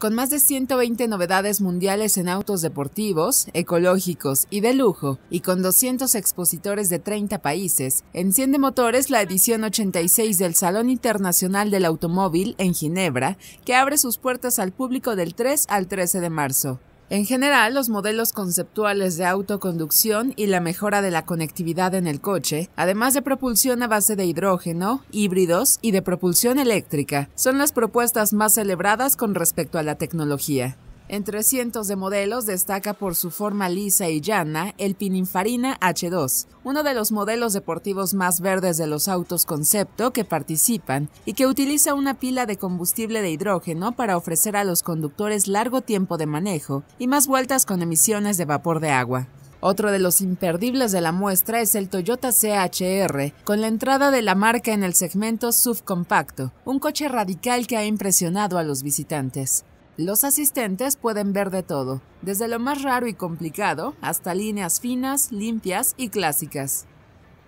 Con más de 120 novedades mundiales en autos deportivos, ecológicos y de lujo, y con 200 expositores de 30 países, enciende motores la edición 86 del Salón Internacional del Automóvil en Ginebra, que abre sus puertas al público del 3 al 13 de marzo. En general, los modelos conceptuales de autoconducción y la mejora de la conectividad en el coche, además de propulsión a base de hidrógeno, híbridos y de propulsión eléctrica, son las propuestas más celebradas con respecto a la tecnología. Entre cientos de modelos destaca por su forma lisa y llana el Pininfarina H2, uno de los modelos deportivos más verdes de los autos concepto que participan y que utiliza una pila de combustible de hidrógeno para ofrecer a los conductores largo tiempo de manejo y más vueltas con emisiones de vapor de agua. Otro de los imperdibles de la muestra es el Toyota CHR, con la entrada de la marca en el segmento subcompacto, un coche radical que ha impresionado a los visitantes. Los asistentes pueden ver de todo, desde lo más raro y complicado hasta líneas finas, limpias y clásicas.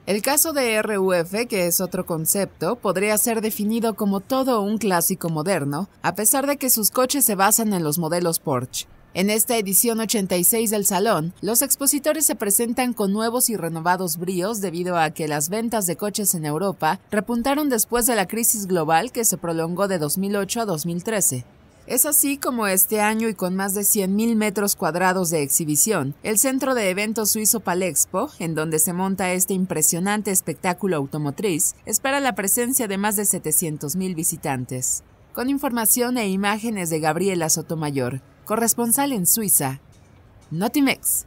El caso de RUF, que es otro concepto, podría ser definido como todo un clásico moderno, a pesar de que sus coches se basan en los modelos Porsche. En esta edición 86 del salón, los expositores se presentan con nuevos y renovados bríos debido a que las ventas de coches en Europa repuntaron después de la crisis global que se prolongó de 2008 a 2013. Es así como este año y con más de 100.000 metros cuadrados de exhibición, el centro de eventos suizo Palexpo, en donde se monta este impresionante espectáculo automotriz, espera la presencia de más de 700.000 visitantes. Con información e imágenes de Gabriela Sotomayor, corresponsal en Suiza, Notimex.